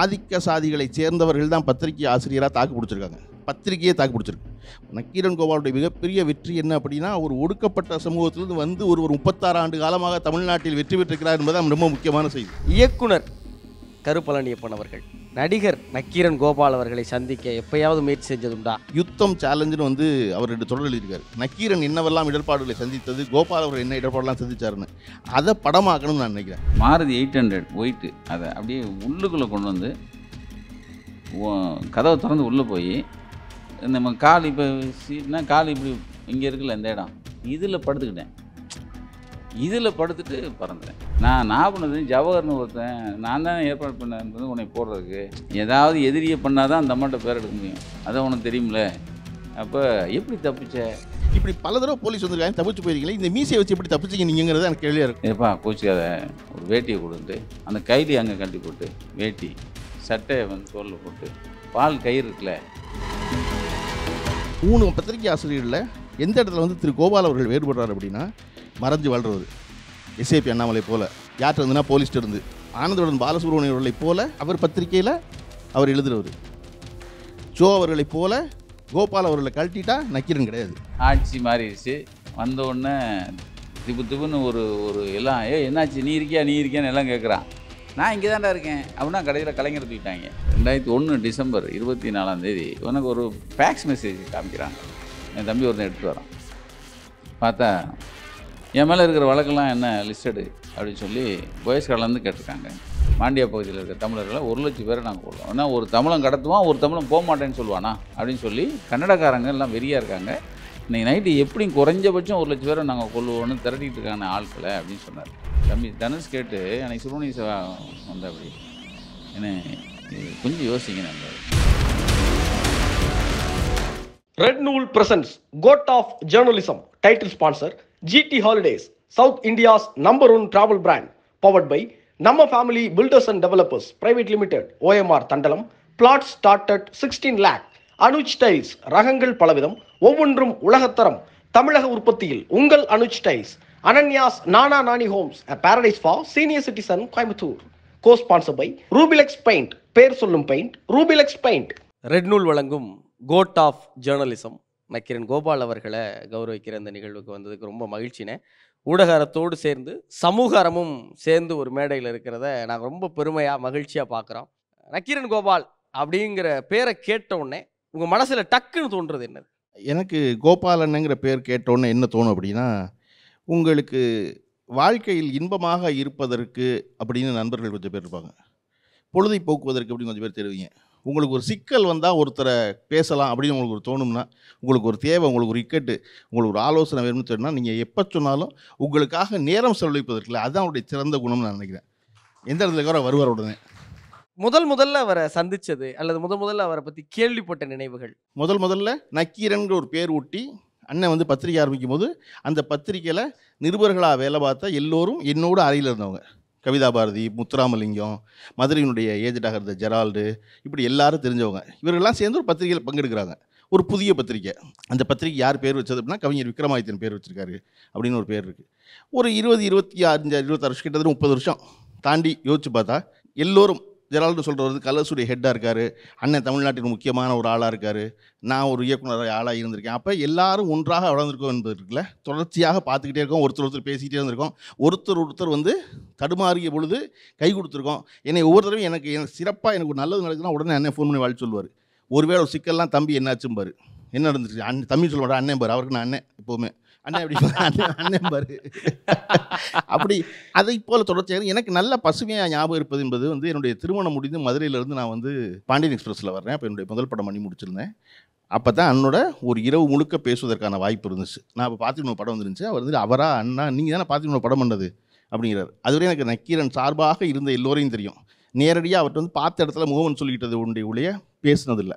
ஆதிக்க சாதிகளை சேர்ந்தவர்கள் தான் பத்திரிகை ஆசிரியராக தாக்கு பிடிச்சிருக்காங்க பத்திரிகையே தாக்கு பிடிச்சிருக்கு நக்கீரன் கோபாலுடைய மிகப்பெரிய வெற்றி என்ன அப்படின்னா ஒரு ஒடுக்கப்பட்ட சமூகத்திலிருந்து வந்து ஒரு ஒரு முப்பத்தாறு ஆண்டு காலமாக தமிழ்நாட்டில் வெற்றி பெற்றிருக்கிறார் என்பது ரொம்ப முக்கியமான செய்தி இயக்குனர் கருப்பழனியப்பன் அவர்கள் நடிகர் நக்கீரன் கோபால் அவர்களை சந்திக்க எப்பயாவது முயற்சி செஞ்சதுண்டா யுத்தம் சேலஞ்சுன்னு வந்து அவர் தொடர் எழுதியிருக்காரு நக்கீரன் என்னவெல்லாம் இடர்பாடுகளை சந்தித்தது கோபால் அவர் என்ன இடர்பாடெல்லாம் சந்திச்சாருன்னு அதை படமாக்கணும்னு நான் நினைக்கிறேன் மாருதி எயிட் ஹண்ட்ரட் போயிட்டு அதை அப்படியே உள்ளுக்குள்ளே கொண்டு வந்து கதவை திறந்து உள்ளே போய் நம்ம கால் இப்போ சீட்னா கால் இப்படி இங்கே இருக்குல்ல இந்த இடம் இதில் படுத்துக்கிட்டேன் இதில் படுத்துட்டு பறந்தேன் நான் நான் பண்ணது ஜவஹர்னு ஒருத்தன் நான் தான் ஏற்பாடு பண்ணேன் உன்னை போடுறதுக்கு ஏதாவது எதிரியை பண்ணால் தான் அந்த அம்மாட்ட பேர் எடுக்க முடியும் அதை உனக்கு தெரியுமில்ல அப்போ எப்படி தப்பிச்ச இப்படி பல தடவை போலீஸ் வந்துருக்காங்க தப்பிச்சு போயிருக்கீங்களே இந்த மீசையை வச்சு எப்படி தப்பிச்சிங்க நீங்கிறது எனக்கு கேள்வியாக இருக்கும் ஏப்பா கோச்சிக்காத ஒரு வேட்டியை கொடுத்து அந்த கைலி அங்கே கட்டி போட்டு வேட்டி சட்டையை வந்து தோலில் போட்டு பால் கயிறு இருக்குல்ல மூணு பத்திரிகை ஆசிரியர்களில் எந்த இடத்துல வந்து திரு கோபால் அவர்கள் வேறுபடுறாரு அப்படின்னா மறைஞ்சு வாழ்றவர் எஸ்ஏபி அண்ணாமலை போல யார்கிட்ட இருந்துன்னா போலீஸ்ட் இருந்து ஆனந்தவுடன் பாலசுப்ரமணியர்களை போல அவர் பத்திரிகையில் அவர் எழுதுறவர் ஜோ அவர்களை போல கோபால் அவர்களை கழட்டிட்டா நக்கீரன் கிடையாது ஆட்சி மாறிடுச்சு வந்த உடனே திப்பு திப்புன்னு ஒரு ஒரு எல்லாம் ஏ என்னாச்சு நீ இருக்கியா நீ இருக்கியான்னு எல்லாம் கேட்குறான் நான் இங்கே தான்டா இருக்கேன் அப்படின்னா கடையில் கலைஞர் தூக்கிட்டாங்க ரெண்டாயிரத்தி ஒன்று டிசம்பர் இருபத்தி நாலாம் தேதி உனக்கு ஒரு ஃபேக்ஸ் மெசேஜ் காமிக்கிறாங்க என் தம்பி ஒருத்தன் எடுத்து வரான் பார்த்தா என் மேலே இருக்கிற வழக்கெல்லாம் என்ன லிஸ்டடு அப்படின்னு சொல்லி வயசுக்காலேருந்து கேட்டிருக்காங்க மாண்டியா பகுதியில் இருக்கிற தமிழர்களை ஒரு லட்சம் பேரை நாங்கள் போடுவோம் ஏன்னா ஒரு தமிழன் கடத்துவான் ஒரு தமிழன் போக மாட்டேன்னு சொல்லுவானா அப்படின்னு சொல்லி கன்னடக்காரங்க எல்லாம் வெறியாக இருக்காங்க இன்றைக்கி நைட்டு எப்படி குறைஞ்சபட்சம் ஒரு லட்சம் பேரை நாங்கள் கொள்வோம்னு திரட்டிகிட்டு இருக்கான ஆட்களை அப்படின்னு சொன்னார் தம்பி தனுஷ் கேட்டு அன்றைக்கி சுருமணி சேவா வந்த அப்படி என்ன கொஞ்சம் யோசிங்க நம்ம red Nool presents GOAT of journalism title sponsor GT holidays South India's number one travel brand powered by நம்ம family builders and developers private limited OMR Thandalam plot start at sixteen lakh Anuj tiles ரகங்கள் பலவிதம் ஒவ்வொன்றும் உலகத்தரம் தமிழக உற்பத்தியில் உங்கள் Anuj tiles Ananya's Nana Nani homes a paradise for senior citizen Coimbatore cosponsor by Rubilex paint பேர் சொல்லும் paint Rubilex paint red Nool வழங்கும் GOAT of journalism Nakkheeran Gopal அவர்களை கௌரவிக்கிற அந்த நிகழ்வுக்கு வந்ததுக்கு ரொம்ப மகிழ்ச்சினேன் ஊடகாரத்தோடு சேர்ந்து சமூக அறமும் சேர்ந்து ஒரு மேடையில் இருக்கிறத நாங்கள் ரொம்ப பெருமையாக மகிழ்ச்சியாக பார்க்குறோம் நக்கிரன் கோபால் அப்படிங்கிற பேரை கேட்டவுடனே உங்கள் மனசில் டக்குன்னு தோன்றது என்னது எனக்கு கோபாலனுங்கிற பேர் கேட்டோன்னே என்ன தோணும் அப்படின்னா உங்களுக்கு வாழ்க்கையில் இன்பமாக இருப்பதற்கு அப்படின்னு நண்பர்கள் கொஞ்சம் பேர் இருப்பாங்க பொழுதை போக்குவதற்கு அப்படின்னு கொஞ்சம் பேர் தெரிவிங்க உங்களுக்கு ஒரு சிக்கல் வந்தால் ஒருத்தரை பேசலாம் அப்படின்னு உங்களுக்கு ஒரு தோணும்னா உங்களுக்கு ஒரு தேவை உங்களுக்கு ஒரு இக்கட்டு உங்களுக்கு ஒரு ஆலோசனை வேணும்னு சொன்னால் நீங்கள் எப்போ சொன்னாலும் உங்களுக்காக நேரம் இல்லை அதுதான் அவருடைய சிறந்த குணம்னு நான் நினைக்கிறேன் எந்த இடத்துல கூட வருவார் உடனே முதல் முதல்ல அவரை சந்தித்தது அல்லது முதல் முதல்ல அவரை பற்றி கேள்விப்பட்ட நினைவுகள் முதல் முதல்ல நக்கீரன்கிற ஒரு பேர் ஊட்டி அண்ணன் வந்து பத்திரிக்கை ஆரம்பிக்கும் போது அந்த பத்திரிக்கையில் நிருபர்களாக வேலை பார்த்தா எல்லோரும் என்னோட அறையில் இருந்தவங்க கவிதா பாரதி முத்துராமலிங்கம் மதுரையினுடைய ஏஜெண்டாக இருந்த ஜெரால்டு இப்படி எல்லாரும் தெரிஞ்சவங்க இவர்கள்லாம் சேர்ந்து ஒரு பத்திரிகையில் பங்கெடுக்கிறாங்க ஒரு புதிய பத்திரிக்கை அந்த பத்திரிக்கை யார் பேர் வச்சது அப்படின்னா கவிஞர் விக்ரமாதித்யன் பேர் வச்சிருக்காரு அப்படின்னு ஒரு பேர் இருக்குது ஒரு இருபது இருபத்தி அஞ்சு இருபத்தாறு வருஷம் கிட்டத்தட்ட முப்பது வருஷம் தாண்டி யோசிச்சு பார்த்தா எல்லோரும் ஜெரால்டு சொல்கிறது கலர்ஸுடைய ஹெட்டாக இருக்கார் அண்ணன் தமிழ்நாட்டின் முக்கியமான ஒரு ஆளாக இருக்கார் நான் ஒரு இயக்குனர் ஆளாக இருந்திருக்கேன் அப்போ எல்லாரும் ஒன்றாக வளர்ந்துருக்கோம் என்பதற்குல தொடர்ச்சியாக பார்த்துக்கிட்டே இருக்கோம் ஒருத்தர் ஒருத்தர் பேசிக்கிட்டே இருந்திருக்கோம் ஒருத்தர் ஒருத்தர் வந்து தடுமாறிய பொழுது கை கொடுத்துருக்கோம் என்னை ஒவ்வொருத்தரும் எனக்கு எனக்கு சிறப்பாக எனக்கு ஒரு நல்லது நடக்குதுன்னா உடனே அண்ணன் ஃபோன் பண்ணி வாழ்த்து சொல்லுவார் ஒருவேளை ஒரு சிக்கல்லாம் தம்பி என்னாச்சும்பாரு என்ன நடந்துருச்சு அண்ணன் தம்பி சொல்லுவார் அண்ணன் பாரு அவருக்கு நான் அண்ணன் எப்போவுமே அண்ணன் எப்படி அண்ணன் பாரு அப்படி அதை போல தொடர்ச்சியாக எனக்கு நல்ல பசுமையாக ஞாபகம் இருப்பது என்பது வந்து என்னுடைய திருமணம் முடிந்து மதுரையிலேருந்து நான் வந்து பாண்டியன் எக்ஸ்பிரஸில் வரேன் அப்போ என்னுடைய முதல் படம் பண்ணி முடிச்சிருந்தேன் அப்போ தான் அண்ணோட ஒரு இரவு முழுக்க பேசுவதற்கான வாய்ப்பு இருந்துச்சு நான் இப்போ பார்த்திபனோட படம் வந்துருந்துச்சு அவர் வந்து அவரா அண்ணா நீங்கள் தானே பார்த்திபனோட படம் பண்ணது அப்படிங்கிறார் அதுவரை எனக்கு நக்கீரன் சார்பாக இருந்த எல்லோரையும் தெரியும் நேரடியாக அவர்கிட்ட வந்து பார்த்த இடத்துல முகவன் சொல்லிக்கிட்டது உண்டைய ஒழிய பேசினதில்லை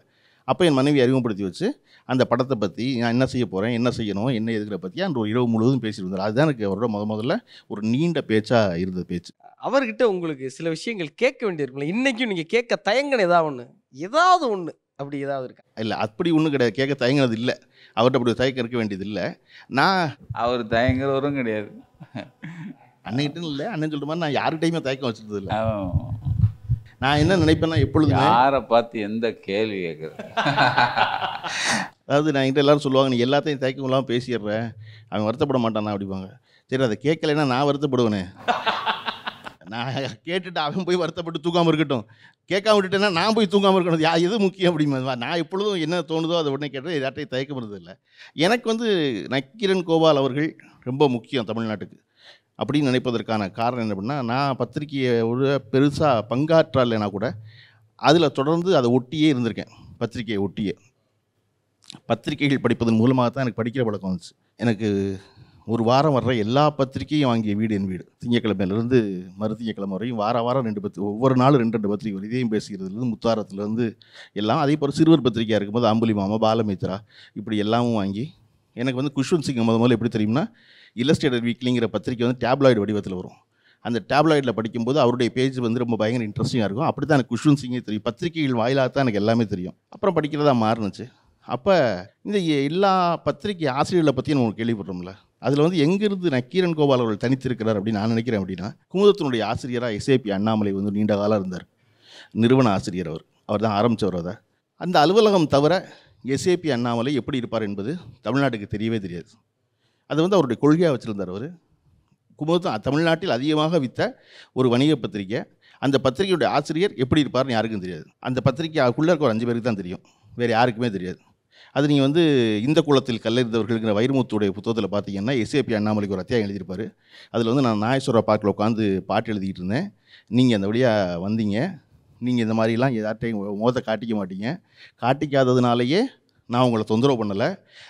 அப்போ என் மனைவி அறிமுகப்படுத்தி வச்சு அந்த படத்தை பற்றி நான் என்ன செய்ய போகிறேன் என்ன செய்யணும் என்ன எதுக்கிற பற்றி அந்த ஒரு இரவு முழுவதும் பேசியிருந்தார் அதுதான் எனக்கு அவரோட முத முதல்ல ஒரு நீண்ட பேச்சாக இருந்த பேச்சு அவர்கிட்ட உங்களுக்கு சில விஷயங்கள் கேட்க வேண்டியிருக்குல்ல இன்றைக்கும் நீங்கள் கேட்க தயங்கின ஏதாவது ஒன்று ஏதாவது ஒன்று அப்படி ஏதாவது இருக்கா இல்லை அப்படி ஒன்றும் கிடையாது கேட்க தயங்கினது இல்லை அவர்கிட்ட அப்படி தயக்கம் இருக்க வேண்டியது இல்லை நான் அவர் தயங்குறவரும் கிடையாது அன்னைகிட்ட இல்லை அண்ணன் சொல்கிற மாதிரி நான் யார்கிட்டையுமே தயக்கம் வச்சுருந்தது இல்லை நான் என்ன நினைப்பேன்னா எப்பொழுது யாரை பார்த்து எந்த கேள்வி கேட்குறது அதாவது நான் என்கிட்ட எல்லோரும் சொல்லுவாங்க நீ எல்லாத்தையும் தயக்கம் இல்லாமல் பேசிடுறேன் அவன் வருத்தப்பட மாட்டானா அப்படிப்பாங்க சரி அதை கேட்கலைன்னா நான் வருத்தப்படுவேனே நான் கேட்டுட்டு அவன் போய் வருத்தப்பட்டு தூங்காமல் இருக்கட்டும் கேட்காம விட்டுட்டேன்னா நான் போய் தூங்காமல் இருக்கணும் யா எது முக்கியம் அப்படிமா நான் எப்பொழுதும் என்ன தோணுதோ அதை உடனே கேட்டது யார்ட்டையும் தயக்கப்படுறது இல்லை எனக்கு வந்து நக்கிரன் கோபால் அவர்கள் ரொம்ப முக்கியம் தமிழ்நாட்டுக்கு அப்படின்னு நினைப்பதற்கான காரணம் என்ன அப்படின்னா நான் பத்திரிகையை ஒரு பெருசாக பங்காற்றலைனா கூட அதில் தொடர்ந்து அதை ஒட்டியே இருந்திருக்கேன் பத்திரிகையை ஒட்டியே பத்திரிகைகள் படிப்பதன் மூலமாக தான் எனக்கு படிக்கிற பழக்கம் வந்துச்சு எனக்கு ஒரு வாரம் வர்ற எல்லா பத்திரிகையும் வாங்கிய வீடு என் வீடு திங்கக்கிழமையிலேருந்து மறு வரையும் வார வாரம் ரெண்டு பத்திரி ஒவ்வொரு நாளும் ரெண்டு ரெண்டு பத்திரிகை வரும் இதையும் பேசுகிறதுலேருந்து முத்தாரத்துலேருந்து எல்லாம் அதே போல் சிறுவர் பத்திரிகையாக இருக்கும்போது அம்புலி மாமா பாலமித்ரா இப்படி எல்லாமும் வாங்கி எனக்கு வந்து குஷ்வந்த் சிங் முத முதல்ல எப்படி தெரியும்னா இல்லஸ்டேட்டட் வீக்லிங்கிற பத்திரிகை வந்து டேப்லாய்டு வடிவத்தில் வரும் அந்த டேப்லாய்டில் படிக்கும்போது அவருடைய பேஜ் வந்து ரொம்ப பயங்கர இன்ட்ரெஸ்டிங்காக இருக்கும் அப்படி தான் எனக்கு குஷ்வந்த் சிங்கே தெரியும் பத்திரிகைகள் வாயிலாக தான் எனக்கு எல்லாமே தெரியும் அப்புறம் படிக்கிறதா மாறுனுச்சு அப்போ இந்த எல்லா பத்திரிகை ஆசிரியர்களை பற்றியும் நம்ம கேள்விப்படுறோம்ல அதில் வந்து எங்கிருந்து நக்கீரன் கோபால் அவர்கள் தனித்திருக்கிறார் அப்படின்னு நான் நினைக்கிறேன் அப்படின்னா குமுதத்தினுடைய ஆசிரியராக எஸ்ஏபி அண்ணாமலை வந்து நீண்ட காலம் இருந்தார் நிறுவன ஆசிரியர் அவர் அவர் தான் ஆரம்பித்தவர் அதை அந்த அலுவலகம் தவிர எஸ்ஏபி அண்ணாமலை எப்படி இருப்பார் என்பது தமிழ்நாட்டுக்கு தெரியவே தெரியாது அது வந்து அவருடைய கொள்கையாக வச்சுருந்தார் அவர் குமுதத்து தமிழ்நாட்டில் அதிகமாக விற்ற ஒரு வணிக பத்திரிகை அந்த பத்திரிகையுடைய ஆசிரியர் எப்படி இருப்பார்னு யாருக்கும் தெரியாது அந்த பத்திரிகைக்குள்ளே இருக்க ஒரு அஞ்சு பேருக்கு தான் தெரியும் வேறு யாருக்குமே தெரியாது அது நீங்கள் வந்து இந்த குளத்தில் கல்லறிந்தவர்கள்ங்கிற வைரமுத்துடைய புத்தகத்தில் பார்த்தீங்கன்னா எஸ்ஏபி அண்ணாமலைக்கு ஒரு அத்தியாயம் எழுதியிருப்பார் அதில் வந்து நான் நாயசுவர பார்க்கில் உட்காந்து பாட்டு எழுதிக்கிட்டு இருந்தேன் நீங்கள் அந்த வழியாக வந்தீங்க நீங்கள் இந்த மாதிரிலாம் யார்ட்டையும் முகத்தை காட்டிக்க மாட்டீங்க காட்டிக்காததுனாலேயே நான் உங்களை தொந்தரவு பண்ணலை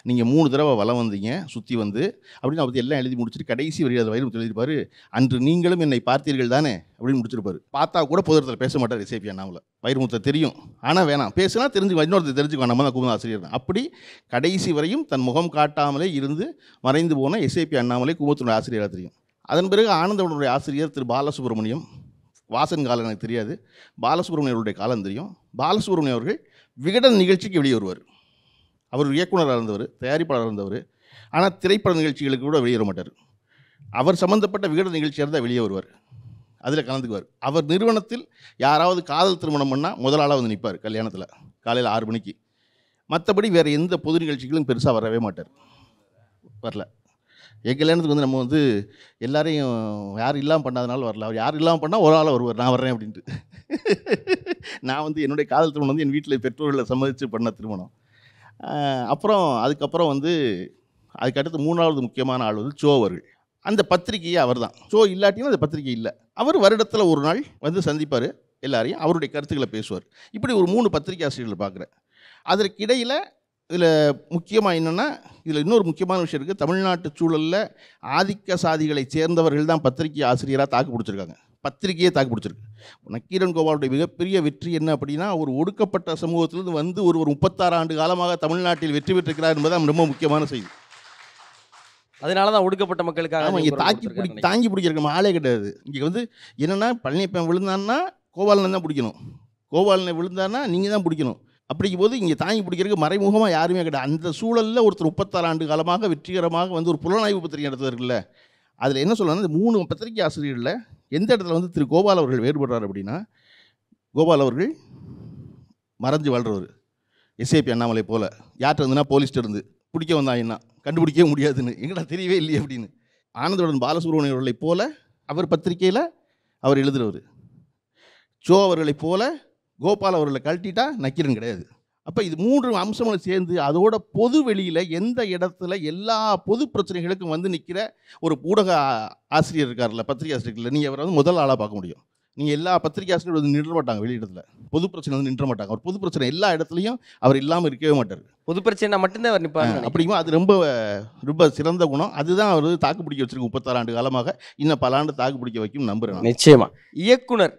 நீங்கள் மூணு தடவை வலம் வந்தீங்க சுற்றி வந்து அப்படின்னு அவர் எல்லாம் எழுதி முடிச்சுட்டு கடைசி வரி அதை வயிறு எழுதியிருப்பார் அன்று நீங்களும் என்னை பார்த்தீர்கள் தானே அப்படின்னு முடிச்சிருப்பார் பார்த்தா கூட பொதுத்தில் பேச மாட்டார் இசைபி அண்ணாவில் வைரமுத்தை தெரியும் ஆனால் வேணாம் பேசுனா தெரிஞ்சு இன்னொருத்தர் தெரிஞ்சுக்கோ நம்ம தான் குமுத ஆசிரியர் அப்படி கடைசி வரையும் தன் முகம் காட்டாமலே இருந்து மறைந்து போன எஸ்ஏபி அண்ணாமலை குமுத்தினுடைய ஆசிரியராக தெரியும் அதன் பிறகு ஆனந்தவனுடைய ஆசிரியர் திரு பாலசுப்ரமணியம் வாசன் காலம் எனக்கு தெரியாது பாலசுப்ரமணியர்களுடைய காலம் தெரியும் பாலசுப்ரமணியம் அவர்கள் விகடன் நிகழ்ச்சிக்கு வெளியே வருவார் அவர் இயக்குனராக இருந்தவர் தயாரிப்பாளராக இருந்தவர் ஆனால் திரைப்பட நிகழ்ச்சிகளுக்கு கூட வெளியேற மாட்டார் அவர் சம்மந்தப்பட்ட விகட நிகழ்ச்சியாக இருந்தால் வெளியே வருவார் அதில் கலந்துக்குவார் அவர் நிறுவனத்தில் யாராவது காதல் திருமணம் பண்ணால் முதலாளாக வந்து நிற்பார் கல்யாணத்தில் காலையில் ஆறு மணிக்கு மற்றபடி வேறு எந்த பொது நிகழ்ச்சிகளும் பெருசாக வரவே மாட்டார் வரல என் கல்யாணத்துக்கு வந்து நம்ம வந்து எல்லாரையும் யார் இல்லாமல் பண்ணாதனால வரல அவர் யார் இல்லாமல் பண்ணால் ஒரு ஆள் வருவார் நான் வர்றேன் அப்படின்ட்டு நான் வந்து என்னுடைய காதல் திருமணம் வந்து என் வீட்டில் பெற்றோர்களை சம்மதித்து பண்ண திருமணம் அப்புறம் அதுக்கப்புறம் வந்து அதுக்கடுத்து மூணாவது முக்கியமான ஆள் வந்து சோ அவர்கள் அந்த பத்திரிகையே அவர் தான் சோ இல்லாட்டியும் அந்த பத்திரிகை இல்லை அவர் வருடத்தில் ஒரு நாள் வந்து சந்திப்பார் எல்லாரையும் அவருடைய கருத்துக்களை பேசுவார் இப்படி ஒரு மூணு பத்திரிகை ஆசிரியர்கள் பார்க்குறேன் அதற்கிடையில் இதில் முக்கியமாக என்னென்னா இதில் இன்னொரு முக்கியமான விஷயம் இருக்குது தமிழ்நாட்டு சூழலில் ஆதிக்க சாதிகளை சேர்ந்தவர்கள் தான் பத்திரிகை ஆசிரியராக தாக்கு பிடிச்சிருக்காங்க பத்திரிகையே தாக்கு பிடிச்சிருக்கு நக்கீரன் கோபாலுடைய மிகப்பெரிய வெற்றி என்ன அப்படின்னா ஒரு ஒடுக்கப்பட்ட சமூகத்திலிருந்து வந்து ஒரு ஒரு முப்பத்தாறு ஆண்டு காலமாக தமிழ்நாட்டில் வெற்றி பெற்றிருக்கிறார் என்பது ரொம்ப முக்கியமான செய்தி அதனால தான் ஒடுக்கப்பட்ட மக்களுக்காக இங்கே தாக்கி பிடி தாங்கி பிடிக்கிறக்கு ஆளே கிடையாது இங்கே வந்து என்னென்னா பழனியப்பன் விழுந்தான்னா கோபாலனை தான் பிடிக்கணும் கோபாலனை விழுந்தான்னா நீங்கள் தான் பிடிக்கணும் அப்படிங்கும் போது இங்கே தாங்கி பிடிக்கிறதுக்கு மறைமுகமாக யாருமே கிடையாது அந்த சூழலில் ஒருத்தர் முப்பத்தாறு ஆண்டு காலமாக வெற்றிகரமாக வந்து ஒரு புலனாய்வு பத்திரிகை நடத்துவதுல அதில் என்ன சொல்லணும்னா இந்த மூணு பத்திரிகை ஆசிரியர்களில் எந்த இடத்துல வந்து திரு கோபால் அவர்கள் வேறுபடுறார் அப்படின்னா கோபால் அவர்கள் மறைஞ்சு வாழ்கிறவர் எஸ்ஏபி அண்ணாமலை போல் யார்கிட்ட இருந்துன்னா போலீஸ்ட்டு இருந்து பிடிக்க வந்தா என்ன கண்டுபிடிக்கவே முடியாதுன்னு எங்கடா தெரியவே இல்லையே அப்படின்னு ஆனந்தவுடன் பாலசுப்ரமணியன் அவர்களை போல அவர் பத்திரிகையில் அவர் எழுதுகிறவர் சோ அவர்களைப் போல கோபால் அவர்களை கழட்டிட்டா நக்கிரன் கிடையாது அப்போ இது மூன்று அம்சங்களும் சேர்ந்து அதோட பொது வெளியில் எந்த இடத்துல எல்லா பொது பிரச்சனைகளுக்கும் வந்து நிற்கிற ஒரு ஊடக ஆசிரியர் இருக்காருல்ல பத்திரிகை ஆசிரியர்ல நீங்கள் அவரை வந்து முதல் ஆளாக பார்க்க முடியும் நீங்கள் எல்லா பத்திரிகை ஆசிரியர்கள் வந்து நின்ற மாட்டாங்க வெளியிடத்தில் பொது பிரச்சனை வந்து நின்ற மாட்டாங்க ஒரு பொது பிரச்சனை எல்லா இடத்துலையும் அவர் இல்லாமல் இருக்கவே மாட்டார் பொது பிரச்சனை மட்டும்தான் அவர் நிற்பாங்க அப்படிங்கும்போது அது ரொம்ப ரொம்ப சிறந்த குணம் அதுதான் அவர் தாக்கு பிடிக்க வச்சிருக்கு முப்பத்தாறு ஆண்டு காலமாக இன்னும் பல ஆண்டு தாக்கு பிடிக்க வைக்கும் நம்புகிறேன் நிச்சயமாக இயக்குனர்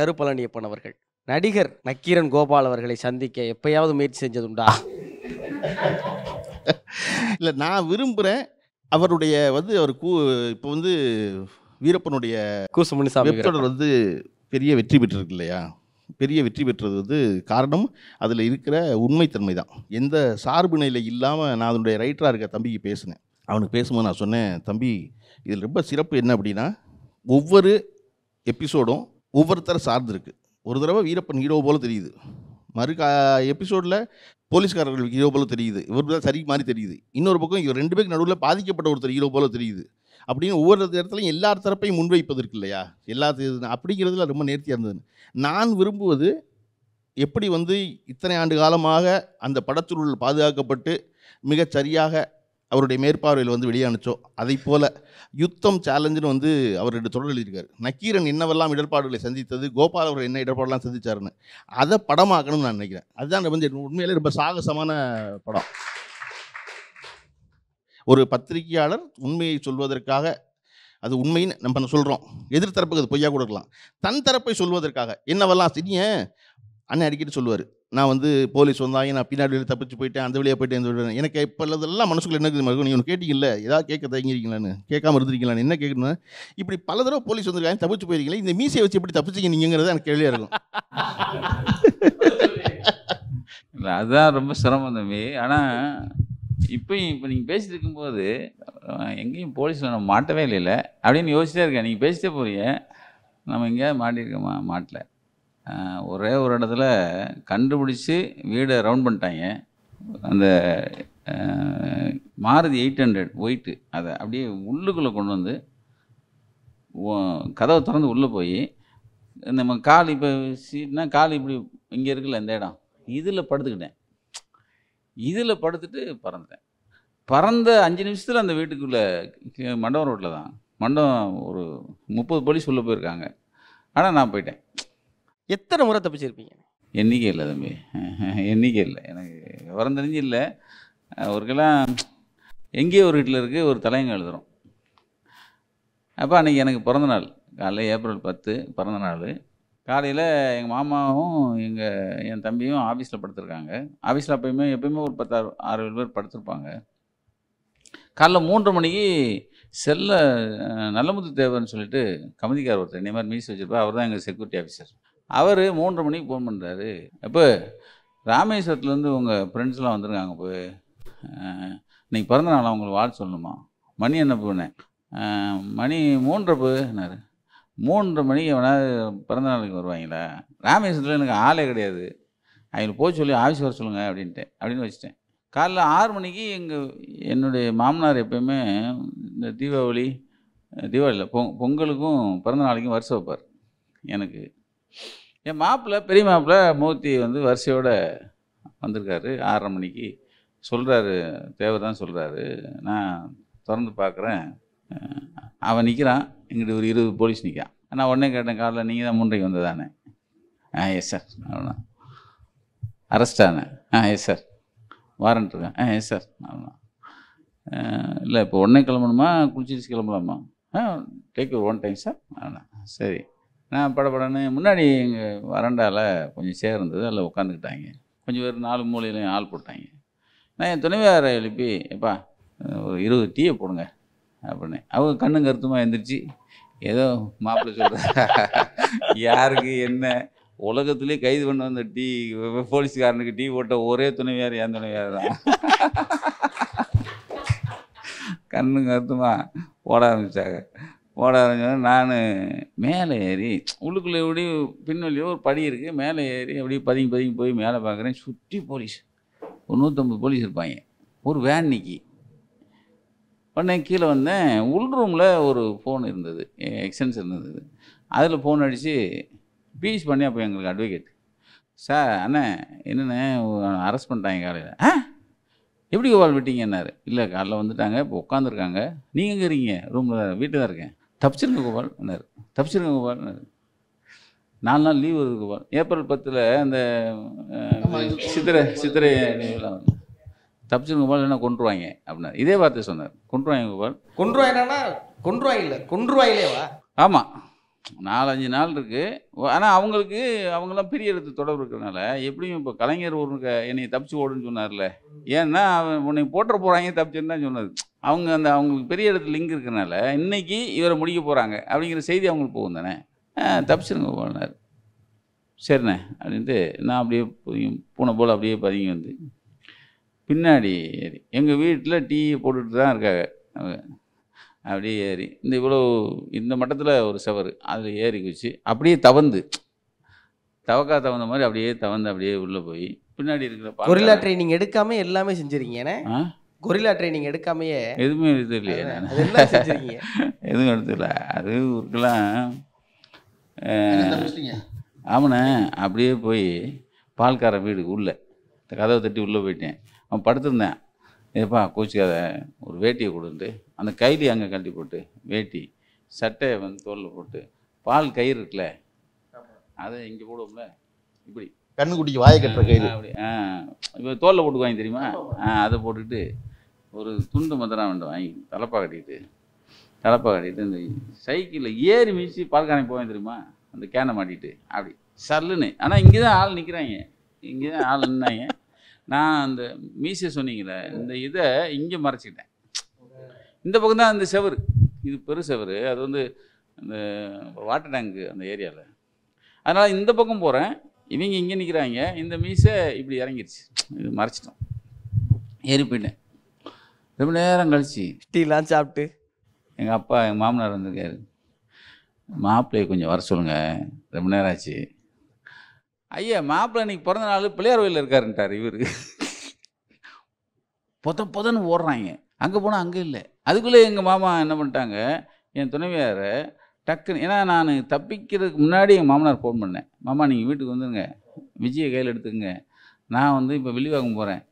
கருப்பழனியப்பன் அவர்கள் நடிகர் நக்கீரன் கோபால் அவர்களை சந்திக்க எப்பயாவது முயற்சி செஞ்சதுண்டா இல்லை நான் விரும்புகிறேன் அவருடைய வந்து அவர் கூ இப்போ வந்து வீரப்பனுடைய கூசமணி வெப்தொடர் வந்து பெரிய வெற்றி பெற்றிருக்கு இல்லையா பெரிய வெற்றி பெற்றது வந்து காரணம் அதில் இருக்கிற உண்மைத்தன்மை தான் எந்த சார்பு நிலை இல்லாமல் நான் அதனுடைய ரைட்டராக இருக்க தம்பிக்கு பேசினேன் அவனுக்கு பேசும்போது நான் சொன்னேன் தம்பி இதில் ரொம்ப சிறப்பு என்ன அப்படின்னா ஒவ்வொரு எபிசோடும் ஒவ்வொருத்தரை சார்ந்துருக்கு ஒரு தடவை வீரப்பன் ஹீரோ போல் தெரியுது மறு எபிசோடில் போலீஸ்காரர்களுக்கு ஹீரோ போல் தெரியுது இவர் தான் சரி மாதிரி தெரியுது இன்னொரு பக்கம் இவர் ரெண்டு பேருக்கு நடுவில் பாதிக்கப்பட்ட ஒருத்தர் ஹீரோ போல் தெரியுது அப்படின்னு ஒவ்வொரு இடத்துலையும் எல்லா தரப்பையும் முன்வைப்பதற்கு இல்லையா எல்லா அப்படிங்கிறதுல ரொம்ப நேர்த்தியாக இருந்தது நான் விரும்புவது எப்படி வந்து இத்தனை ஆண்டு காலமாக அந்த படச்சூழல் பாதுகாக்கப்பட்டு மிகச்சரியாக சரியாக அவருடைய மேற்பார்வையில் வந்து வெளியானுச்சோ அதை போல யுத்தம் சேலஞ்சுன்னு வந்து அவர் தொடர் எழுதியிருக்கார் நக்கீரன் என்னவெல்லாம் இடர்பாடுகளை சந்தித்தது கோபால் அவர் என்ன இடர்பாடெல்லாம் சந்தித்தாருன்னு அதை படமாக்கணும்னு நான் நினைக்கிறேன் அதுதான் வந்து உண்மையிலே ரொம்ப சாகசமான படம் ஒரு பத்திரிகையாளர் உண்மையை சொல்வதற்காக அது உண்மைன்னு நம்ம சொல்கிறோம் எதிர்த்தரப்புக்கு அது பொய்யா கொடுக்கலாம் தன் தரப்பை சொல்வதற்காக என்னவெல்லாம் சரியே அண்ணன் அடிக்கடி சொல்லுவார் நான் வந்து போலீஸ் வந்தாங்க நான் பின்னாடி வழியில் தப்பிச்சு போயிட்டேன் அந்த வழியாக போயிட்டேன் சொல்கிறேன் எனக்கு இப்போ எல்லாம் மனசுக்குள்ள என்ன இருக்கும் நீங்கள் ஒன்று கேட்டீங்கல்ல ஏதாவது கேட்க தயங்கிருக்கீங்களான்னு கேட்காம இருந்திருக்கீங்களான்னு என்ன கேட்கணும் இப்படி பல தடவை போலீஸ் வந்திருக்காங்க தப்பிச்சு போயிருக்கீங்களா இந்த மீசையை வச்சு எப்படி தப்பிச்சிங்க நீங்கிறது எனக்கு கேள்வியாக இருக்கும் அதுதான் ரொம்ப சிரமம் தம்பி ஆனால் இப்போ இப்போ நீங்கள் பேசிட்டு இருக்கும்போது எங்கேயும் போலீஸில் நான் மாட்டவே இல்லை அப்படின்னு யோசிச்சிட்டே இருக்கேன் நீங்கள் பேசிட்டே போறீங்க நம்ம எங்கேயாவது மாட்டியிருக்கோமா மாட்டலை ஒரே ஒரு இடத்துல கண்டுபிடிச்சி வீடை ரவுண்ட் பண்ணிட்டாங்க அந்த மாருதி எயிட் ஹண்ட்ரட் ஒயிட்டு அதை அப்படியே உள்ளுக்குள்ளே கொண்டு வந்து கதவை திறந்து உள்ளே போய் நம்ம கால் இப்போ சீட்னா கால் இப்படி இங்கே இருக்குல்ல இந்த இடம் இதில் படுத்துக்கிட்டேன் இதில் படுத்துட்டு பறந்துட்டேன் பறந்த அஞ்சு நிமிஷத்தில் அந்த வீட்டுக்குள்ளே மண்டபம் ரோட்டில் தான் மண்டபம் ஒரு முப்பது போலீஸ் உள்ளே போயிருக்காங்க ஆனால் நான் போயிட்டேன் எத்தனை முறை தப்பிச்சிருப்பீங்க எண்ணிக்கை இல்லை தம்பி எண்ணிக்கை இல்லை எனக்கு விவரம் தெரிஞ்சு இல்லை அவருக்கெல்லாம் எங்கேயோ ஒரு வீட்டில் இருக்குது ஒரு தலையங்க எழுதுகிறோம் அப்போ அன்றைக்கி எனக்கு பிறந்த நாள் காலைல ஏப்ரல் பத்து பிறந்த நாள் காலையில் எங்கள் மாமாவும் எங்கள் என் தம்பியும் ஆஃபீஸில் படுத்திருக்காங்க ஆஃபீஸில் அப்போயுமே எப்பயுமே ஒரு பத்தாறு ஆறு ஏழு பேர் படுத்திருப்பாங்க காலைல மூன்று மணிக்கு செல்ல நல்லமுத்து தேவர்னு சொல்லிட்டு கமதிக்கார் ஒருத்தர் இந்த மாதிரி மீஸ் வச்சுருப்பா அவர் தான் எங்கள் செக்யூரிட்டி ஆஃபீஸர் அவர் மூன்றரை மணிக்கு ஃபோன் பண்ணுறாரு அப்போ ராமேஸ்வரத்துலேருந்து உங்கள் ஃப்ரெண்ட்ஸ்லாம் வந்திருக்காங்க இப்போ இன்னைக்கு பிறந்த உங்களுக்கு அவங்களுக்கு வாழ் சொல்லணுமா மணி என்ன பண்ணேன் மணி மூன்றரை போனார் மூன்றரை மணிக்கு எவனாவது பிறந்த நாளைக்கு வருவாங்களா ராமேஸ்வரத்தில் எனக்கு ஆளே கிடையாது அவங்களுக்கு போக சொல்லி ஆஃபீஸ் வர சொல்லுங்கள் அப்படின்ட்டேன் அப்படின்னு வச்சுட்டேன் காலைல ஆறு மணிக்கு எங்கள் என்னுடைய மாமனார் எப்போயுமே இந்த தீபாவளி தீபாவளியில் பொங்கலுக்கும் பிறந்த நாளைக்கும் வருஷம் வைப்பார் எனக்கு என் மாப்பிள்ளை பெரிய மாப்பிள்ளை மூர்த்தி வந்து வரிசையோடு வந்திருக்காரு ஆறரை மணிக்கு சொல்கிறாரு தேவர் தான் சொல்கிறாரு நான் திறந்து பார்க்குறேன் அவன் நிற்கிறான் எங்கிட்ட ஒரு இருபது போலீஸ் நிற்கான் நான் உடனே கேட்டேன் காலையில் நீங்கள் தான் மூன்றைக்கு வந்ததானே ஆ எஸ் சார் அவ்வளோ அரெஸ்ட் ஆனேன் ஆ எஸ் சார் வாரண்ட் இருக்கேன் ஆ எஸ் சார் அவ்வளோ இல்லை இப்போ உடனே கிளம்பணுமா குளிச்சு கிளம்பலாமா ஆ டேக் ஒன் டைம் சார் அவ்வளோ சரி நான் படப்படன்னு முன்னாடி எங்கள் வறண்டாவில் கொஞ்சம் சேர்ந்தது அதில் உட்காந்துக்கிட்டாங்க கொஞ்சம் பேர் நாலு மூலையிலையும் ஆள் போட்டாங்க நான் என் துணைவியாரை எழுப்பி எப்பா ஒரு இருபது டீயை போடுங்க அப்படின்னு அவங்க கண்ணும் கருத்துமாக எழுந்திரிச்சு ஏதோ மாப்பிள்ளை சொல்கிற யாருக்கு என்ன உலகத்துலேயே கைது பண்ண வந்த டீ போலீஸ்காரனுக்கு டீ போட்ட ஒரே துணைவியார் என் துணைவியார் தான் கண்ணு கருத்துமா ஓட ஆரம்பித்தாங்க ஓட ஆரம்பிச்சோன்னா நான் மேலே ஏறி உள்ளுக்குள்ளே எப்படி பின்வழியோ ஒரு படி இருக்குது மேலே ஏறி அப்படியே பதுங்கி பதுங்கி போய் மேலே பார்க்குறேன் சுற்றி போலீஸ் ஒரு நூற்றம்பது போலீஸ் இருப்பாங்க ஒரு வேன் நிற்கி உடனே கீழே வந்தேன் உள் ரூமில் ஒரு ஃபோன் இருந்தது எக்ஸன்ஸ் இருந்தது அதில் ஃபோன் அடித்து பீச் பண்ணி அப்போ எங்களுக்கு அட்வொகேட் சார் அண்ணே என்னென்ன அரெஸ்ட் பண்ணிட்டாங்க காலையில் ஆ எப்படி கால் விட்டீங்கன்னாரு இல்லை காலைல வந்துட்டாங்க இப்போ உட்காந்துருக்காங்க நீங்கள் இருக்கீங்க ரூமில் வீட்டில் தான் இருக்கேன் தப்பிச்சிருங்க கோபால் பண்ணார் தப்பிச்சிருங்க கோபால்னாரு நாலு நாள் லீவ் வருது கோபால் ஏப்ரல் பத்தில் அந்த சித்திரை சித்திரை நினைவுலாம் தப்பிச்சிருங்க கோபால் என்ன கொண்டுருவாங்க அப்படின்னா இதே வார்த்தை சொன்னார் கொண்டுருவாங்க கோபால் கொண்டுருவாங்க என்னன்னா கொண்டுருவாங்க இல்லை கொண்டுருவாங்களேவா ஆமாம் நாலஞ்சு நாள் இருக்குது ஆனால் அவங்களுக்கு அவங்களாம் இடத்து தொடர்பு இருக்கிறனால எப்படியும் இப்போ கலைஞர் ஒரு என்னை தப்பிச்சு ஓடுன்னு சொன்னார்ல ஏன்னா அவன் உன்னை போட்டுற போகிறாங்க தப்பிச்சுன்னு தான் சொன்னது அவங்க அந்த அவங்களுக்கு பெரிய இடத்துல லிங்க் இருக்கிறனால இன்றைக்கி இவரை முடிக்க போகிறாங்க அப்படிங்கிற செய்தி அவங்களுக்கு போகும் தானே தப்பிச்சிருங்க போனார் சரிண்ணே அப்படின்ட்டு நான் அப்படியே பூனை போல் அப்படியே பதுங்கி வந்து பின்னாடி ஏறி எங்கள் வீட்டில் டீ போட்டுட்டு தான் இருக்காங்க அவங்க அப்படியே ஏறி இந்த இவ்வளோ இந்த மட்டத்தில் ஒரு செவரு அதில் ஏறி குச்சி அப்படியே தவந்து தவக்கா தவந்த மாதிரி அப்படியே தவந்து அப்படியே உள்ளே போய் பின்னாடி இருக்கிற கொரில்லா ட்ரைனிங் எடுக்காமல் எல்லாமே செஞ்சுருக்கீங்க கொரிலா ட்ரைனிங் எடுக்காமையே எதுவுமே இது இல்லையே நான் எதுவும் எடுத்துல அது ஊருக்கெல்லாம் ஆமாண்ணே அப்படியே போய் பால்கார வீடுக்கு உள்ளே இந்த கதவை தட்டி உள்ளே போயிட்டேன் அவன் படுத்திருந்தேன் ஏப்பா கோச்சிக்காத ஒரு வேட்டியை கொடுத்து அந்த கைலி அங்கே கட்டி போட்டு வேட்டி சட்டையை வந்து தோலில் போட்டு பால் கயிறு இருக்குல்ல அதை இங்கே போடுவோம்ல இப்படி கண்ணு குட்டிக்கு வாயை கட்டுற கயிறு அப்படி ஆ இப்போ தோலில் போட்டுக்குவாங்க தெரியுமா ஆ அதை போட்டுட்டு ஒரு துண்டு மந்திரம் வந்து வாங்கி தலைப்பா கட்டிட்டு தலப்பா கட்டிட்டு இந்த சைக்கிளில் ஏறி மிச்சு பால்கானை போவேன் தெரியுமா அந்த கேனை மாட்டிட்டு அப்படி சல்லுன்னு ஆனால் இங்கே தான் ஆள் நிற்கிறாங்க இங்கே தான் ஆள் நின்னாங்க நான் அந்த மீசை சொன்னீங்களே இந்த இதை இங்கே மறைச்சிக்கிட்டேன் இந்த பக்கம் தான் அந்த செவரு இது பெரு செவரு அது வந்து அந்த வாட்டர் டேங்கு அந்த ஏரியாவில் அதனால் இந்த பக்கம் போகிறேன் இவங்க இங்கே நிற்கிறாங்க இந்த மீசை இப்படி இறங்கிடுச்சு இது மறைச்சிட்டோம் ஏறி போயிட்டேன் ரொம்ப நேரம் கழிச்சு டீலாம் சாப்பிட்டு எங்கள் அப்பா எங்கள் மாமனார் வந்திருக்காரு மாப்பிள்ளையை கொஞ்சம் வர சொல்லுங்கள் ரொம்ப நேரம் ஆச்சு ஐயா மாப்பிள்ளை இன்றைக்கி பிறந்த நாள் பிள்ளையார் கோயிலில் இருக்காருன்ட்டார் இவர் பொத பொதன்னு ஓடுறாங்க அங்கே போனால் அங்கே இல்லை அதுக்குள்ளே எங்கள் மாமா என்ன பண்ணிட்டாங்க என் துணைவியார் டக்குன்னு ஏன்னா நான் தப்பிக்கிறதுக்கு முன்னாடி எங்கள் மாமனார் ஃபோன் பண்ணேன் மாமா நீங்கள் வீட்டுக்கு வந்துடுங்க விஜயை கையில் எடுத்துக்கோங்க நான் வந்து இப்போ வெளிவாக்கம் போகிறேன்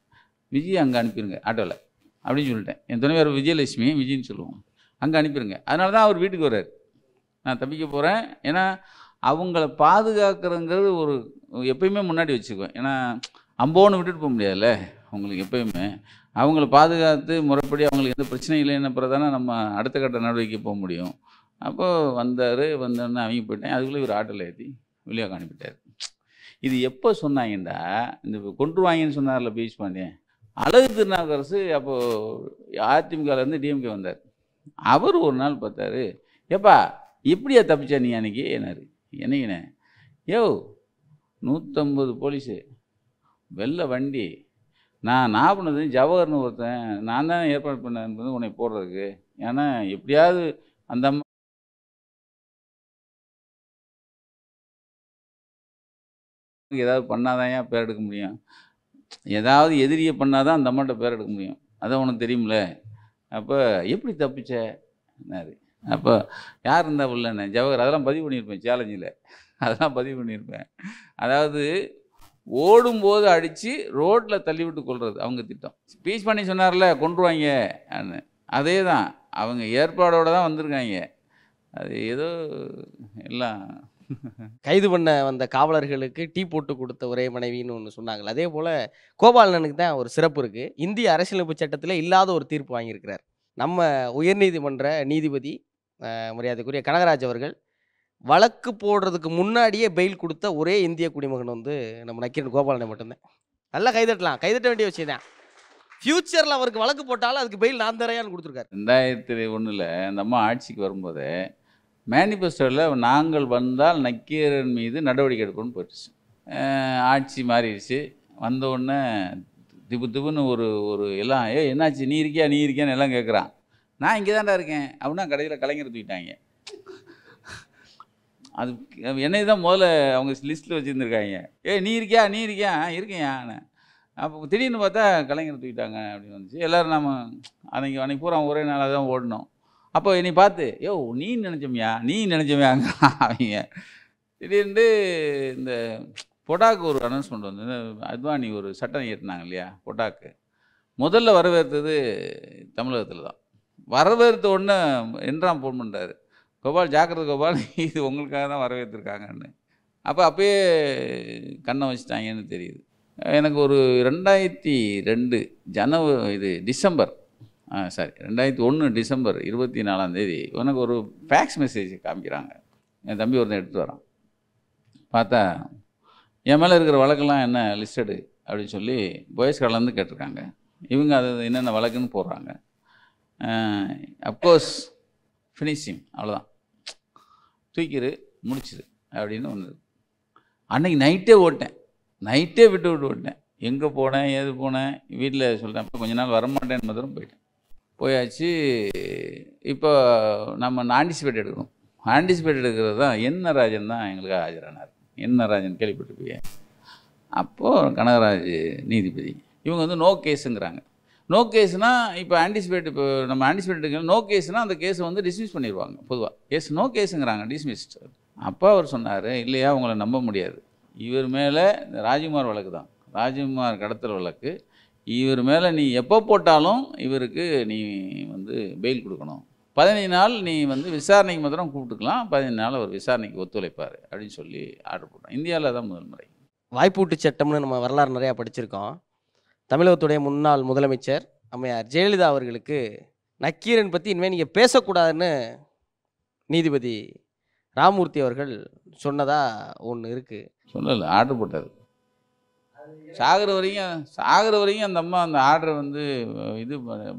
விஜய் அங்கே அனுப்பிடுங்க ஆட்டோவில் அப்படின்னு சொல்லிட்டேன் என் துணைவர் விஜயலட்சுமி விஜயின்னு சொல்லுவோம் அங்கே அனுப்பிடுங்க அதனால தான் அவர் வீட்டுக்கு வர்றார் நான் தப்பிக்க போகிறேன் ஏன்னா அவங்கள பாதுகாக்கிறங்கிறது ஒரு எப்பயுமே முன்னாடி வச்சுக்குவேன் ஏன்னா அம்போன்னு விட்டுட்டு போக முடியாதுல்ல அவங்களுக்கு எப்பயுமே அவங்கள பாதுகாத்து முறைப்படி அவங்களுக்கு எந்த பிரச்சனையும் இல்லைன்னு தானே நம்ம அடுத்த கட்ட நடவடிக்கை போக முடியும் அப்போது வந்தார் வந்தோன்னு அவங்க போயிட்டேன் அதுக்குள்ளே இவர் ஆட்டோவில் ஏற்றி வெளியாக அனுப்பிட்டார் இது எப்போ சொன்னாங்கண்டா இந்த கொண்டு வாங்கின்னு சொன்னார்ல பீச் பாண்டியன் அழகு திருநாவுக்கரசு அப்போது அதிமுகலேருந்து டிஎம்கே வந்தார் அவர் ஒரு நாள் பார்த்தாரு ஏப்பா இப்படியா தப்பிச்சா நீ அன்னைக்கு என்னாரு என்னைக்கினேன் யோ நூற்றம்பது போலீஸு வெள்ளை வண்டி நான் பண்ணது ஜவஹர்னு ஒருத்தன் நான் தான் ஏற்பாடு பண்ணது உன்னை போடுறதுக்கு ஏன்னா எப்படியாவது அந்த அம்மா ஏதாவது பண்ணாதான் ஏன் பேர் எடுக்க முடியும் ஏதாவது எதிரியை பண்ணால் தான் அந்த அம்மாட்ட பேர் எடுக்க முடியும் அதை உனக்கு தெரியுமில அப்போ எப்படி தப்பிச்ச என்னாரு அப்போ யார் இருந்தால் உள்ளன்னு ஜவஹர் அதெல்லாம் பதிவு பண்ணியிருப்பேன் சேலஞ்சில் அதெல்லாம் பதிவு பண்ணியிருப்பேன் அதாவது ஓடும்போது அடித்து ரோட்டில் தள்ளிவிட்டு கொள்வது அவங்க திட்டம் ஸ்பீச் பண்ணி சொன்னார்ல கொண்டுருவாங்க அதே தான் அவங்க ஏற்பாடோடு தான் வந்திருக்காங்க அது ஏதோ எல்லாம் கைது பண்ண வந்த காவலர்களுக்கு டீ போட்டு கொடுத்த ஒரே மனைவின்னு ஒன்று சொன்னாங்க அதே போல் கோபாலனுக்கு தான் ஒரு சிறப்பு இருக்குது இந்திய அரசியலமைப்பு சட்டத்தில் இல்லாத ஒரு தீர்ப்பு வாங்கியிருக்கிறார் நம்ம உயர்நீதிமன்ற நீதிபதி மரியாதைக்குரிய கனகராஜ் அவர்கள் வழக்கு போடுறதுக்கு முன்னாடியே பெயில் கொடுத்த ஒரே இந்திய குடிமகன் வந்து நம்ம நக்கீரன் கோபாலனை மட்டும்தான் நல்லா கைதட்டலாம் கைதட்ட வேண்டிய விஷயம் தான் ஃப்யூச்சரில் அவருக்கு வழக்கு போட்டாலும் அதுக்கு பெயில் நான் தரையான்னு கொடுத்துருக்காரு ரெண்டாயிரத்தி ஒன்றில் அந்த அம்மா ஆட்சிக்கு வரும்போது மேனிஃபெஸ்டோவில் நாங்கள் வந்தால் நக்கீரன் மீது நடவடிக்கை எடுக்கணும்னு போயிடுச்சு ஆட்சி மாறிடுச்சு வந்தவுடனே திபு திபுன்னு ஒரு ஒரு எல்லாம் ஏ என்னாச்சு நீ இருக்கியா நீ இருக்கியான்னு எல்லாம் கேட்குறான் நான் இங்கே தான்டா இருக்கேன் அப்படின்னா கடையில் கலைஞர் தூக்கிட்டாங்க அது என்னை தான் முதல்ல அவங்க லிஸ்ட்டில் வச்சுருந்துருக்காங்க ஏ நீ இருக்கியா நீ இருக்கியா இருக்கியா அப்போ திடீர்னு பார்த்தா கலைஞர் தூக்கிட்டாங்க அப்படின்னு வந்துச்சு எல்லோரும் நம்ம அன்றைக்கி அன்றைக்கி பூரா ஒரே நாளாக தான் ஓடணும் அப்போ என்னை பார்த்து யோ நீ நினச்சோமியா நீ நினச்சோமியாங்க அவங்க திடீர்னு இந்த பொட்டாக்கு ஒரு அனௌன்ஸ்மெண்ட் வந்து அத்வானி ஒரு சட்டம் ஏற்றினாங்க இல்லையா பொட்டாக்கு முதல்ல வரவேற்றது தமிழகத்தில் தான் வரவேற்ற உடனே என்றாம் ஃபோன் பண்ணுறாரு கோபால் ஜாக்கிரத கோபால் இது உங்களுக்காக தான் வரவேற்றிருக்காங்கன்னு அப்போ அப்பயே கண்ணை வச்சுட்டாங்கன்னு தெரியுது எனக்கு ஒரு ரெண்டாயிரத்தி ரெண்டு ஜனவரி இது டிசம்பர் ஆ சரி ரெண்டாயிரத்தி ஒன்று டிசம்பர் இருபத்தி நாலாந்தேதி உனக்கு ஒரு ஃபேக்ஸ் மெசேஜ் காமிக்கிறாங்க என் தம்பி ஒருத்தன் எடுத்து வரான் பார்த்தா என் மேலே இருக்கிற வழக்கெல்லாம் என்ன லிஸ்டடு அப்படின்னு சொல்லி பாய்ஸ் கடலேருந்து கேட்டிருக்காங்க இவங்க அது என்னென்ன வழக்குன்னு போடுறாங்க அப்கோர்ஸ் ஃபினிஷிங் அவ்வளோதான் தூக்கிடு முடிச்சிரு அப்படின்னு ஒன்று அன்றைக்கி நைட்டே ஓட்டேன் நைட்டே விட்டு விட்டு ஓட்டேன் எங்கே போனேன் ஏது போனேன் வீட்டில் சொல்லிட்டேன் கொஞ்ச நாள் வரமாட்டேன் மாத்திரம் போயிட்டேன் போயாச்சு இப்போ நம்ம ஆண்டிசிபேட் எடுக்கணும் ஆண்டிசிபேட் எடுக்கிறது தான் என்ன ராஜன் தான் எங்களுக்கு ஆஜரானார் என்ன ராஜன் கேள்விப்பட்டிருப்பீங்க அப்போது கனகராஜ் நீதிபதி இவங்க வந்து நோ கேஸுங்கிறாங்க நோ கேஸ்னால் இப்போ ஆன்டிசிபேட் இப்போ நம்ம ஆண்டிசிபேட் எடுக்கணும் நோ கேஸ்னால் அந்த கேஸை வந்து டிஸ்மிஸ் பண்ணிடுவாங்க பொதுவாக கேஸ் நோ கேஸுங்கிறாங்க டிஸ்மிஸ்ட் அப்போ அவர் சொன்னார் இல்லையா உங்களை நம்ப முடியாது இவர் மேலே ராஜ்குமார் வழக்கு தான் ராஜ்குமார் கடத்தல் வழக்கு இவர் மேலே நீ எப்போ போட்டாலும் இவருக்கு நீ வந்து பெயில் கொடுக்கணும் பதினைஞ்சு நாள் நீ வந்து விசாரணைக்கு மாத்திரம் கூப்பிட்டுக்கலாம் பதினஞ்சு நாள் அவர் விசாரணைக்கு ஒத்துழைப்பார் அப்படின்னு சொல்லி ஆர்டர் போட்டோம் இந்தியாவில் தான் முதல் முறை வாய்ப்பூட்டு சட்டம்னு நம்ம வரலாறு நிறையா படிச்சிருக்கோம் தமிழகத்துடைய முன்னாள் முதலமைச்சர் அம்மையார் ஜெயலலிதா அவர்களுக்கு நக்கீரன் பற்றி இனிமேல் நீங்கள் பேசக்கூடாதுன்னு நீதிபதி ராமூர்த்தி அவர்கள் சொன்னதாக ஒன்று இருக்குது சொல்லலை ஆர்டர் போட்டார் சாகிற வரைக்கும் சாகிற வரைக்கும் அந்த அம்மா அந்த ஆர்டர் வந்து இது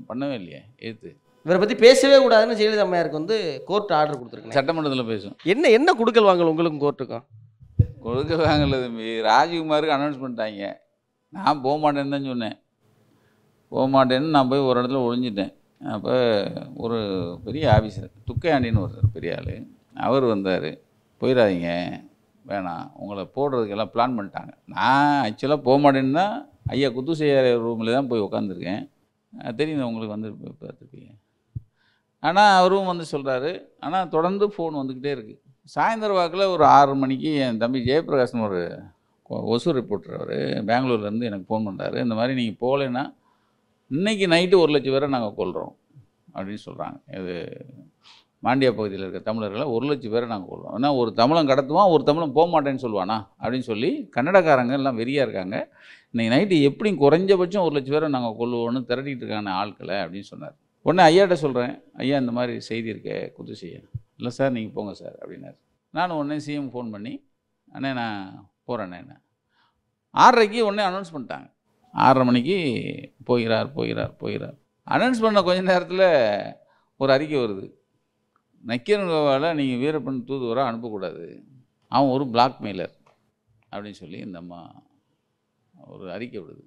பண்ணவே இல்லையே ஏற்று இவரை பற்றி பேசவே கூடாதுன்னு ஜெயலலிதா அம்மையாருக்கு வந்து கோர்ட் ஆர்டர் கொடுத்துருக்கு சட்டமன்றத்தில் பேசும் என்ன என்ன கொடுக்கல் வாங்கல் உங்களுக்கும் கோர்ட்டுக்கும் கொடுக்கல் தம்பி ராஜ்குமாருக்கு அனௌன்ஸ் பண்ணிட்டாங்க நான் போக மாட்டேன்னு தான் சொன்னேன் போக மாட்டேன்னு நான் போய் ஒரு இடத்துல ஒழிஞ்சிட்டேன் அப்போ ஒரு பெரிய ஆஃபீஸர் துக்கையாண்டின்னு ஒருத்தர் பெரிய ஆள் அவர் வந்தார் போயிடாதீங்க வேணாம் உங்களை போடுறதுக்கு எல்லாம் பிளான் பண்ணிட்டாங்க நான் ஆக்சுவலாக போக மாட்டேன்னு ஐயா குத்து செய்யற ரூமில் தான் போய் உட்காந்துருக்கேன் தெரியுது உங்களுக்கு வந்து பார்த்துருப்பீங்க ஆனால் அவரும் வந்து சொல்கிறாரு ஆனால் தொடர்ந்து ஃபோன் வந்துக்கிட்டே இருக்குது சாயந்தர வாக்கில் ஒரு ஆறு மணிக்கு என் தம்பி ஜெயபிரகாஷ்னு ஒரு ஒசூர் ரிப்போர்ட்டர் அவர் பெங்களூர்லேருந்து எனக்கு ஃபோன் பண்ணுறாரு இந்த மாதிரி நீங்கள் போகலைன்னா இன்றைக்கி நைட்டு ஒரு லட்சம் பேரை நாங்கள் கொள்கிறோம் அப்படின்னு சொல்கிறாங்க இது மாண்டியா பகுதியில் இருக்க தமிழர்களை ஒரு லட்சம் பேரை நாங்கள் கொள்வோம் ஏன்னா ஒரு தமிழன் கடத்துவான் ஒரு தமிழன் போக மாட்டேன்னு சொல்லுவானா அப்படின்னு சொல்லி கன்னடக்காரங்க எல்லாம் வெறியாக இருக்காங்க இன்றைக்கி நைட்டு எப்படியும் குறைஞ்சபட்சம் ஒரு லட்சம் பேரை நாங்கள் கொள்வோம்னு திரட்டிகிட்டு இருக்கான ஆட்களை அப்படின்னு சொன்னார் உடனே ஐயாட்ட சொல்கிறேன் ஐயா இந்த மாதிரி செய்தி இருக்க குத்து செய்ய இல்லை சார் நீங்கள் போங்க சார் அப்படின்னாரு நானும் உடனே சிஎம் ஃபோன் பண்ணி அண்ணே நான் போகிறேன் என்ன ஆறரைக்கு உடனே அனௌன்ஸ் பண்ணிட்டாங்க ஆறரை மணிக்கு போகிறார் போகிறார் போகிறார் அனௌன்ஸ் பண்ண கொஞ்ச நேரத்தில் ஒரு அறிக்கை வருது நக்கீரன் கோவாவில் நீங்கள் வீரப்பன் தூதுவராக அனுப்பக்கூடாது அவன் ஒரு மெயிலர் அப்படின்னு சொல்லி இந்த அம்மா ஒரு அறிக்கை விடுது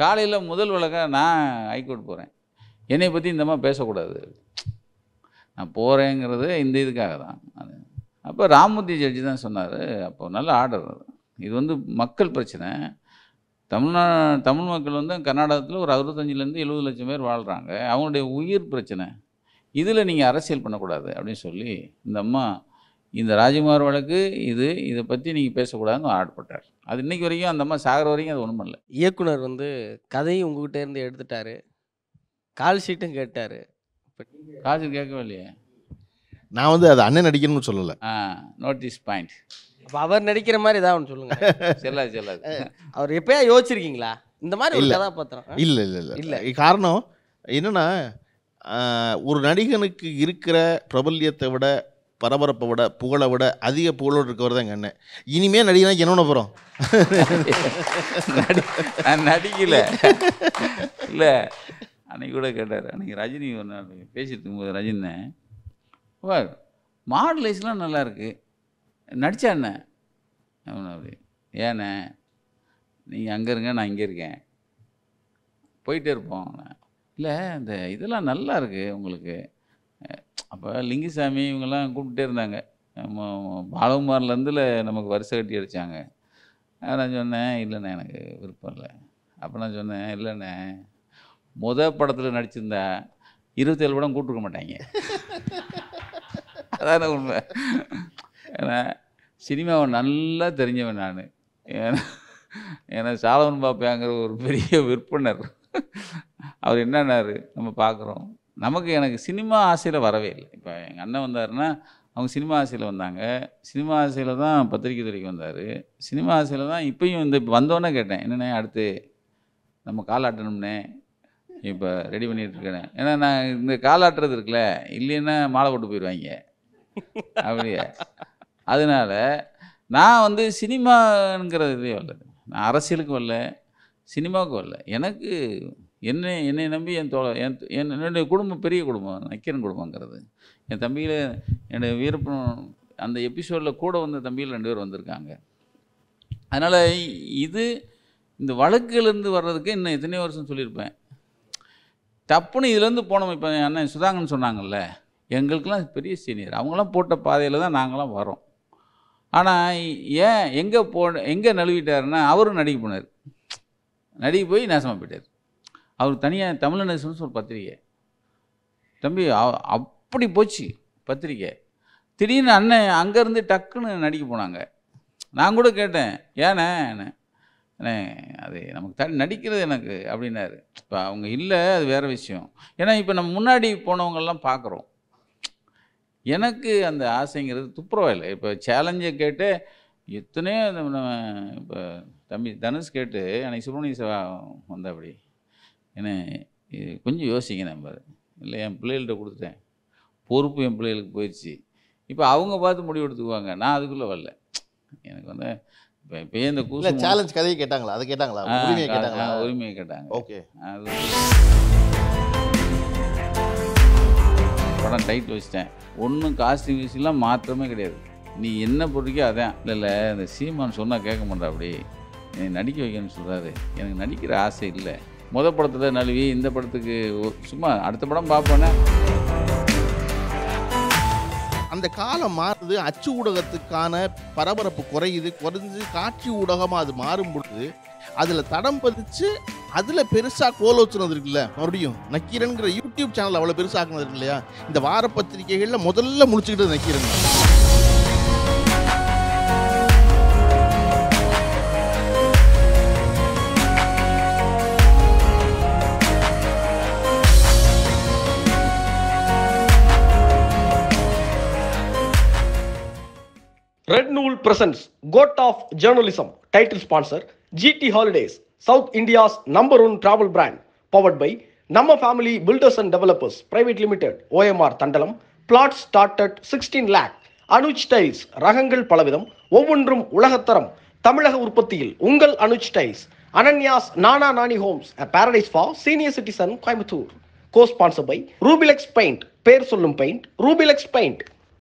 காலையில் முதல் வழக்க நான் ஹைகோர்ட் போகிறேன் என்னை பற்றி இந்த அம்மா பேசக்கூடாது நான் போகிறேங்கிறது இந்த இதுக்காக தான் அது அப்போ ராமமூர்த்தி ஜட்ஜி தான் சொன்னார் அப்போ நல்ல ஆர்டர் இது வந்து மக்கள் பிரச்சனை தமிழ்நா தமிழ் மக்கள் வந்து கர்நாடகத்தில் ஒரு அறுபத்தஞ்சிலேருந்து எழுபது லட்சம் பேர் வாழ்கிறாங்க அவங்களுடைய உயிர் பிரச்சனை இதில் நீங்கள் அரசியல் பண்ணக்கூடாது அப்படின்னு சொல்லி இந்த அம்மா இந்த ராஜ்குமார் வழக்கு இது இதை பற்றி நீங்கள் பேசக்கூடாதுன்னு ஆட்பட்டார் அது இன்றைக்கி வரைக்கும் அந்த அம்மா சாகிற வரைக்கும் அது ஒன்றும் பண்ணல இயக்குனர் வந்து கதையும் உங்ககிட்ட இருந்து எடுத்துட்டாரு கால் ஷீட்டும் கேட்டார் காசு கேட்கவே இல்லையே நான் வந்து அது அண்ணன் நடிக்கணும்னு சொல்லலை ஆ நோட்டீஸ் பாயிண்ட் அப்போ அவர் நடிக்கிற மாதிரி ஏதாவது ஒன்று சொல்லுங்க செல்லாது செல்லாது அவர் எப்பயா யோசிச்சிருக்கீங்களா இந்த மாதிரி ஒரு கதாபாத்திரம் இல்லை இல்லை இல்லை இல்லை காரணம் என்னென்னா ஒரு நடிகனுக்கு இருக்கிற பிரபல்யத்தை விட பரபரப்பை விட புகழை விட அதிக புகழோடு இருக்கவர் தான் அண்ணன் இனிமே நடிகனா ஒன்று போகிறோம் நடிக்கல இல்லை அன்னைக்கு கூட கேட்டார் அன்றைக்கி ரஜினி ஒரு நாள் பேசிட்டு போது ரஜினேன் வா மாடலைஸ்லாம் நல்லாயிருக்கு நடித்தா என்ன அப்படி ஏண்ண நீங்கள் அங்கே இருங்க நான் இங்கே இருக்கேன் போயிட்டே இருப்போம் அண்ணன் இல்லை இந்த இதெல்லாம் நல்லா இருக்குது உங்களுக்கு அப்போ லிங்குசாமி இவங்கெல்லாம் கூப்பிட்டே இருந்தாங்க நம்ம பாலகுமார்லேருந்துல நமக்கு வரிசை கட்டி அடித்தாங்க நான் சொன்னேன் இல்லைண்ணே எனக்கு விருப்பம் இல்லை அப்போ நான் சொன்னேன் இல்லைண்ணே முத படத்தில் நடிச்சிருந்தா இருபத்தேழு படம் கூப்பிட்டுருக்க மாட்டாங்க அதான உண்மை ஏன்னா சினிமாவை நல்லா தெரிஞ்சவன் நான் ஏன்னா ஏன்னா சாலவன் பாப்பாங்கிற ஒரு பெரிய விற்பனர் அவர் என்னன்னாரு நம்ம பார்க்குறோம் நமக்கு எனக்கு சினிமா ஆசையில் வரவே இல்லை இப்போ எங்கள் அண்ணன் வந்தாருன்னா அவங்க சினிமா ஆசையில் வந்தாங்க சினிமா ஆசையில் தான் பத்திரிக்கை துறைக்கு வந்தார் சினிமா ஆசையில் தான் இப்போயும் வந்து இப்போ வந்தோன்னே கேட்டேன் என்னண்ணே அடுத்து நம்ம காலாட்டணும்னே இப்போ ரெடி பண்ணிகிட்ருக்கேன் ஏன்னா நான் இந்த காலாட்டுறது இருக்குல்ல இல்லைன்னா மாலை போட்டு போயிடுவாங்க அப்படியே அதனால் நான் வந்து சினிமாங்கிறது இதே வரல நான் அரசியலுக்கு வரல சினிமாவுக்கு வரல எனக்கு என்னை என்னை நம்பி என் தோழ என் என் என்னுடைய குடும்பம் பெரிய குடும்பம் நக்கீரன் குடும்பங்கிறது என் தம்பியில் என்னுடைய வீரப்பன் அந்த எபிசோடில் கூட வந்த தம்பியில் ரெண்டு பேர் வந்திருக்காங்க அதனால் இது இந்த வழக்குலேருந்து வர்றதுக்கு இன்னும் எத்தனையோ வருஷம் சொல்லியிருப்பேன் தப்புன்னு இதுலேருந்து போனோம் இப்போ அண்ணன் சுதாங்கன்னு சொன்னாங்கல்ல எங்களுக்கெல்லாம் பெரிய சீனியர் அவங்களாம் போட்ட பாதையில் தான் நாங்களாம் வரோம் ஆனால் ஏன் எங்கே போ எங்கே நழுவிட்டாருன்னா அவரும் நடிக்க போனார் நடிக்க போய் நாசமாக போயிட்டார் அவர் தனியாக தமிழநேசன்ஸ் ஒரு பத்திரிக்கை தம்பி அப்படி போச்சு பத்திரிக்கை திடீர்னு அண்ணன் அங்கேருந்து டக்குன்னு நடிக்க போனாங்க நான் கூட கேட்டேன் ஏண்ணே அண்ணே அது நமக்கு த நடிக்கிறது எனக்கு அப்படின்னாரு இப்போ அவங்க இல்லை அது வேறு விஷயம் ஏன்னா இப்போ நம்ம முன்னாடி போனவங்கள்லாம் பார்க்குறோம் எனக்கு அந்த ஆசைங்கிறது இல்லை இப்போ சேலஞ்சை கேட்டு எத்தனையோ இப்போ தம்பி தனுஷ் கேட்டு அன்னைக்கு சுப்ரமணிய சேவா வந்தா அப்படி ஏன்னா இது கொஞ்சம் யோசிங்க நம்ம இல்லை என் பிள்ளைகள்கிட்ட கொடுத்துட்டேன் பொறுப்பு என் பிள்ளைகளுக்கு போயிடுச்சு இப்போ அவங்க பார்த்து முடிவு எடுத்துக்குவாங்க நான் அதுக்குள்ளே வரல எனக்கு வந்து இப்போ இப்போ இந்த கூட சேலஞ்ச் கதையை கேட்டாங்களா அதை கேட்டாங்களா உரிமையை கேட்டாங்களா உரிமையை கேட்டாங்க ஓகே அது படம் டைட் வச்சுட்டேன் ஒன்றும் காஸ்டியூம் விஷயம்லாம் மாற்றமே கிடையாது நீ என்ன போட்டிருக்கியோ அதான் இல்லை இல்லை இந்த சீமான் சொன்னால் கேட்க மாட்டா அப்படி நீ நடிக்க வைக்கணும்னு சொல்கிறாரு எனக்கு நடிக்கிற ஆசை இல்லை முத படத்தில் நழுவி இந்த படத்துக்கு சும்மா அடுத்த படம் பார்ப்போன்னே அந்த காலம் மாறுது அச்சு ஊடகத்துக்கான பரபரப்பு குறையுது குறைஞ்சு காட்சி ஊடகமாக அது மாறும்பொழுது அதில் தடம் பதிச்சு அதில் பெருசாக வச்சுனது இருக்குல்ல மறுபடியும் நக்கீரனுங்கிற யூடியூப் சேனல் அவ்வளோ பெருசாக இருக்கு இல்லையா இந்த வார பத்திரிகைகளில் முதல்ல முடிச்சுக்கிட்டது Nakkheeran Bollywood presents Goat of Journalism, title sponsor GT Holidays, South India's number one travel brand, powered by Nama Family Builders and Developers Private Limited, OMR Tandalam, plots start at 16 lakh, Anuj tiles ரகங்கள் பலவிதம் ஒவ்வொன்றும் உலகத்தரம் தமிழக உற்பத்தியில் உங்கள் Anuj tiles Ananya's Nana Nani homes a paradise for senior citizen Coimbatore cosponsor by Rubilex paint பேர் சொல்லும் paint Rubilex paint